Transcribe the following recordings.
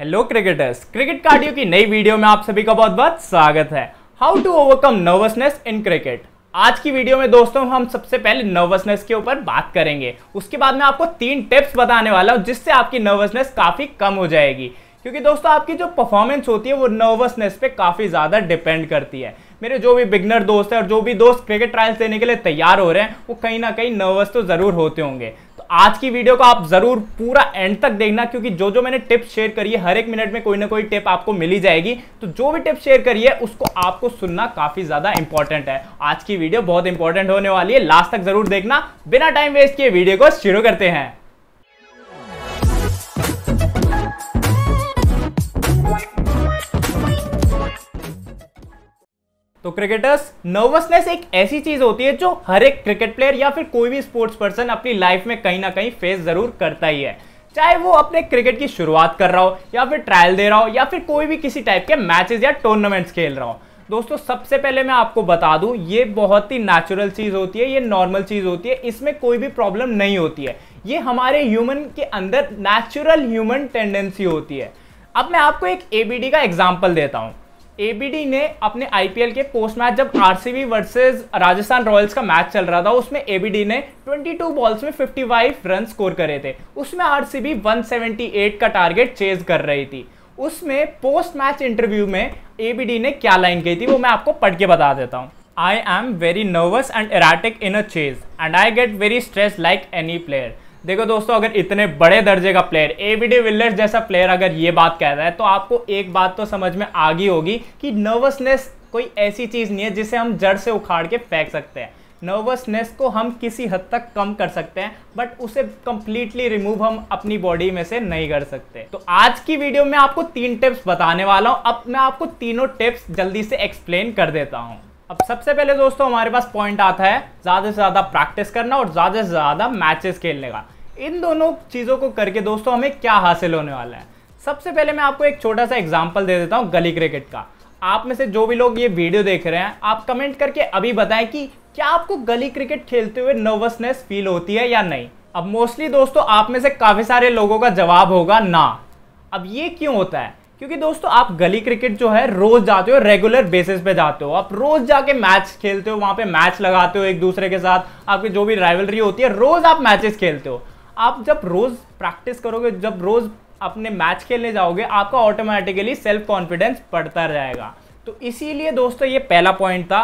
Hello cricketers cricket cardio की नई video में आप सभी का बहुत बहुत स्वागत है how to overcome nervousness in cricket आज की वीडियो में दोस्तों हम सबसे पहले नर्वसनेस के ऊपर बात करेंगे उसके बाद में आपको तीन टिप्स बताने वाला हूँ जिससे आपकी नर्वसनेस काफ़ी कम हो जाएगी क्योंकि दोस्तों आपकी जो परफॉर्मेंस होती है वो नर्वसनेस पे काफ़ी ज़्यादा डिपेंड करती है मेरे जो भी बिगनर दोस्त है और जो भी दोस्त क्रिकेट ट्रायल्स देने के लिए तैयार हो रहे हैं वो कहीं ना कहीं नर्वस तो ज़रूर होते होंगे आज की वीडियो को आप जरूर पूरा एंड तक देखना क्योंकि जो जो मैंने टिप्स शेयर करी है हर एक मिनट में कोई ना कोई टिप आपको मिली जाएगी तो जो भी टिप्स शेयर करी है उसको आपको सुनना काफी ज्यादा इंपॉर्टेंट है आज की वीडियो बहुत इंपॉर्टेंट होने वाली है लास्ट तक जरूर देखना बिना टाइम वेस्ट किए वीडियो को शुरू करते हैं तो क्रिकेटर्स नर्वसनेस एक ऐसी चीज होती है जो हर एक क्रिकेट प्लेयर या फिर कोई भी स्पोर्ट्स पर्सन अपनी लाइफ में कहीं ना कहीं फेस जरूर करता ही है चाहे वो अपने क्रिकेट की शुरुआत कर रहा हो या फिर ट्रायल दे रहा हो या फिर कोई भी किसी टाइप के मैचेस या टूर्नामेंट्स खेल रहा हो दोस्तों सबसे पहले मैं आपको बता दूं ये बहुत ही नेचुरल चीज़ होती है ये नॉर्मल चीज़ होती है इसमें कोई भी प्रॉब्लम नहीं होती है ये हमारे ह्यूमन के अंदर नेचुरल ह्यूमन टेंडेंसी होती है अब मैं आपको एक एबीडी का एग्जाम्पल देता हूँ एबीडी ने अपने आईपीएल के पोस्ट मैच जब आरसीबी वर्सेस राजस्थान रॉयल्स का मैच चल रहा था उसमें एबीडी ने 22 बॉल्स में 55 रन स्कोर करे थे उसमें आरसीबी 178 का टारगेट चेज कर रही थी उसमें पोस्ट मैच इंटरव्यू में एबीडी ने क्या लाइन कही थी वो मैं आपको पढ़ के बता देता हूँ I am very nervous and erratic in a chase and I get very stress like any player देखो दोस्तों अगर इतने बड़े दर्जे का प्लेयर एवीडी विलियर्स जैसा प्लेयर अगर ये बात कह रहा है तो आपको एक बात तो समझ में आ गई होगी कि नर्वसनेस कोई ऐसी चीज़ नहीं है जिसे हम जड़ से उखाड़ के फेंक सकते हैं नर्वसनेस को हम किसी हद तक कम कर सकते हैं बट उसे कंप्लीटली रिमूव हम अपनी बॉडी में से नहीं कर सकते तो आज की वीडियो में आपको तीन टिप्स बताने वाला हूँ अब मैं आपको तीनों टिप्स जल्दी से एक्सप्लेन कर देता हूँ अब सबसे पहले दोस्तों हमारे पास पॉइंट आता है ज़्यादा से ज़्यादा प्रैक्टिस करना और ज़्यादा से ज़्यादा मैचेस खेलने का इन दोनों चीज़ों को करके दोस्तों हमें क्या हासिल होने वाला है सबसे पहले मैं आपको एक छोटा सा एग्जाम्पल दे देता हूँ गली क्रिकेट का आप में से जो भी लोग ये वीडियो देख रहे हैं आप कमेंट करके अभी बताएं कि क्या आपको गली क्रिकेट खेलते हुए नर्वसनेस फील होती है या नहीं अब मोस्टली दोस्तों आप में से काफ़ी सारे लोगों का जवाब होगा ना अब ये क्यों होता है क्योंकि दोस्तों आप गली क्रिकेट जो है रोज जाते हो रेगुलर बेसिस पे जाते हो आप रोज जाके मैच खेलते हो वहां पे मैच लगाते हो एक दूसरे के साथ आपकी जो भी राइवलरी होती है रोज आप मैचेस खेलते हो आप जब रोज प्रैक्टिस करोगे जब रोज अपने मैच खेलने जाओगे आपका ऑटोमेटिकली सेल्फ कॉन्फिडेंस बढ़ता रहेगा तो इसीलिए दोस्तों ये पहला पॉइंट था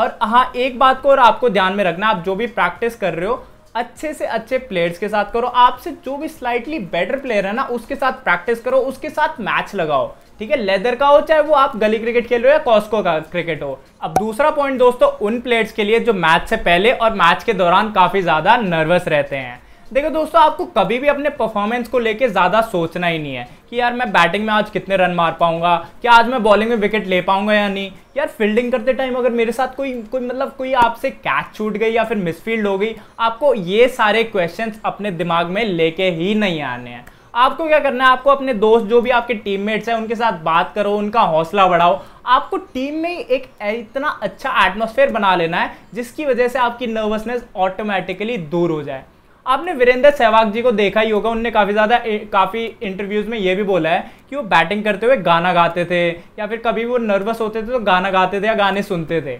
और हाँ एक बात को और आपको ध्यान में रखना आप जो भी प्रैक्टिस कर रहे हो अच्छे से अच्छे प्लेयर्स के साथ करो आपसे जो भी स्लाइटली बेटर प्लेयर है ना उसके साथ प्रैक्टिस करो उसके साथ मैच लगाओ ठीक है लेदर का हो चाहे वो आप गली क्रिकेट खेल रहे हो या कॉस्को का क्रिकेट हो अब दूसरा पॉइंट दोस्तों उन प्लेयर्स के लिए जो मैच से पहले और मैच के दौरान काफ़ी ज़्यादा नर्वस रहते हैं देखो दोस्तों आपको कभी भी अपने परफॉर्मेंस को लेके ज़्यादा सोचना ही नहीं है कि यार मैं बैटिंग में आज कितने रन मार पाऊंगा क्या आज मैं बॉलिंग में विकेट ले पाऊंगा या नहीं यार फील्डिंग करते टाइम अगर मेरे साथ कोई कोई मतलब कोई आपसे कैच छूट गई या फिर मिसफील्ड हो गई आपको ये सारे क्वेश्चन अपने दिमाग में लेके ही नहीं आने हैं आपको क्या करना है आपको अपने दोस्त जो भी आपके टीममेट्स हैं उनके साथ बात करो उनका हौसला बढ़ाओ आपको टीम में एक इतना अच्छा एटमोसफेयर बना लेना है जिसकी वजह से आपकी नर्वसनेस ऑटोमेटिकली दूर हो जाए आपने वीरेंद्र सहवाग जी को देखा ही होगा उनने काफ़ी ज़्यादा काफ़ी इंटरव्यूज़ में ये भी बोला है कि वो बैटिंग करते हुए गाना गाते थे या फिर कभी वो नर्वस होते थे तो गाना गाते थे या गाने सुनते थे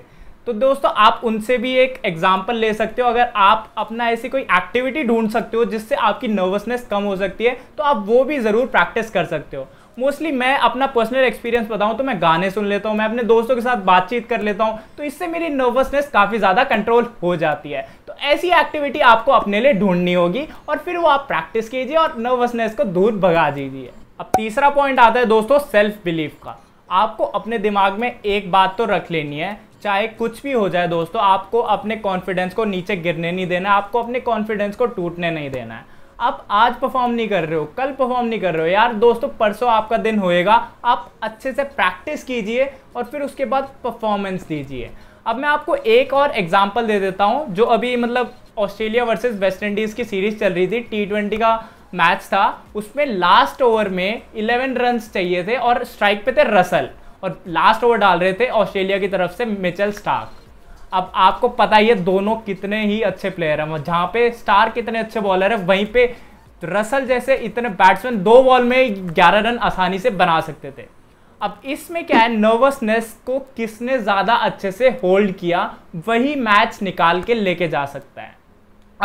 तो दोस्तों आप उनसे भी एक एग्जाम्पल ले सकते हो अगर आप अपना ऐसी कोई एक्टिविटी ढूंढ सकते हो जिससे आपकी नर्वसनेस कम हो सकती है तो आप वो भी ज़रूर प्रैक्टिस कर सकते हो मोस्टली मैं अपना पर्सनल एक्सपीरियंस बताऊं तो मैं गाने सुन लेता हूं मैं अपने दोस्तों के साथ बातचीत कर लेता हूं तो इससे मेरी नर्वसनेस काफ़ी ज़्यादा कंट्रोल हो जाती है तो ऐसी एक्टिविटी आपको अपने लिए ढूंढनी होगी और फिर वो आप प्रैक्टिस कीजिए और नर्वसनेस को दूर भगा दीजिए अब तीसरा पॉइंट आता है दोस्तों सेल्फ बिलीफ का आपको अपने दिमाग में एक बात तो रख लेनी है चाहे कुछ भी हो जाए दोस्तों आपको अपने कॉन्फिडेंस को नीचे गिरने नहीं देना आपको अपने कॉन्फिडेंस को टूटने नहीं देना है आप आज परफॉर्म नहीं कर रहे हो कल परफॉर्म नहीं कर रहे हो यार दोस्तों परसों आपका दिन होएगा आप अच्छे से प्रैक्टिस कीजिए और फिर उसके बाद परफॉर्मेंस दीजिए अब मैं आपको एक और एग्जाम्पल दे देता हूँ जो अभी मतलब ऑस्ट्रेलिया वर्सेज वेस्ट इंडीज़ की सीरीज चल रही थी टी ट्वेंटी का मैच था उसमें लास्ट ओवर में इलेवन रन चाहिए थे और स्ट्राइक पे थे रसल और लास्ट ओवर डाल रहे थे ऑस्ट्रेलिया की तरफ से मिचल स्टार्क अब आपको पता ही है दोनों कितने ही अच्छे प्लेयर हैं जहां पे स्टार कितने अच्छे बॉलर है वहीं पे रसल जैसे इतने बैट्समैन दो बॉल में ग्यारह रन आसानी से बना सकते थे अब इसमें क्या है नर्वसनेस को किसने ज़्यादा अच्छे से होल्ड किया वही मैच निकाल के लेके जा सकता है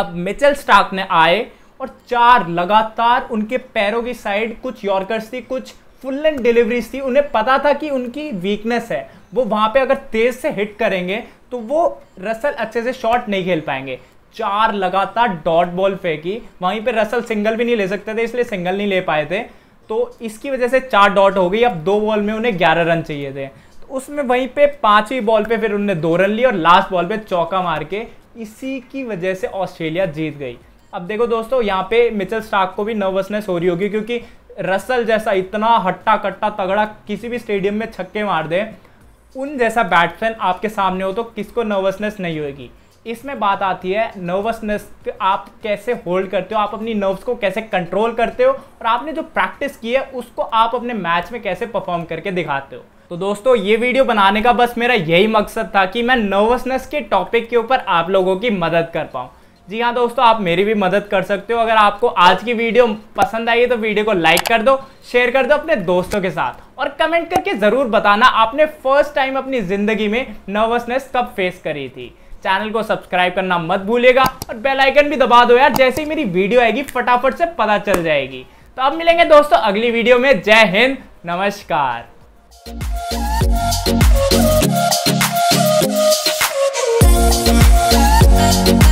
अब मिचेल स्टार्क ने आए और चार लगातार उनके पैरों की साइड कुछ यॉर्कर्स थी कुछ फुल एंड डिलीवरीज थी उन्हें पता था कि उनकी वीकनेस है वो वहाँ पे अगर तेज से हिट करेंगे तो वो रसल अच्छे से शॉट नहीं खेल पाएंगे चार लगातार डॉट बॉल फेंकी वहीं पे रसल सिंगल भी नहीं ले सकते थे इसलिए सिंगल नहीं ले पाए थे तो इसकी वजह से चार डॉट हो गई अब दो बॉल में उन्हें ग्यारह रन चाहिए थे तो उसमें वहीं पे पांचवी बॉल पे फिर उन्होंने दो रन लिए और लास्ट बॉल पे चौका मार के इसी की वजह से ऑस्ट्रेलिया जीत गई अब देखो दोस्तों यहाँ पे मिचल स्टार्क को भी नर्वसनेस हो रही होगी क्योंकि रसल जैसा इतना हट्टा कट्टा तगड़ा किसी भी स्टेडियम में छक्के मार दे उन जैसा बैट्समैन आपके सामने हो तो किसको नर्वसनेस नहीं होगी इसमें बात आती है नर्वसनेस आप कैसे होल्ड करते हो आप अपनी नर्व्स को कैसे कंट्रोल करते हो और आपने जो प्रैक्टिस की है उसको आप अपने मैच में कैसे परफॉर्म करके दिखाते हो तो दोस्तों ये वीडियो बनाने का बस मेरा यही मकसद था कि मैं नर्वसनेस के टॉपिक के ऊपर आप लोगों की मदद कर पाऊँ जी हाँ दोस्तों आप मेरी भी मदद कर सकते हो अगर आपको आज की वीडियो पसंद आई है तो वीडियो को लाइक कर दो शेयर कर दो अपने दोस्तों के साथ और कमेंट करके ज़रूर बताना आपने फर्स्ट टाइम अपनी ज़िंदगी में नर्वसनेस कब फेस करी थी चैनल को सब्सक्राइब करना मत भूलेगा और बेल आइकन भी दबा दो यार जैसे ही मेरी वीडियो आएगी फटाफट से पता चल जाएगी तो अब मिलेंगे दोस्तों अगली वीडियो में जय हिंद नमस्कार We'll be right back.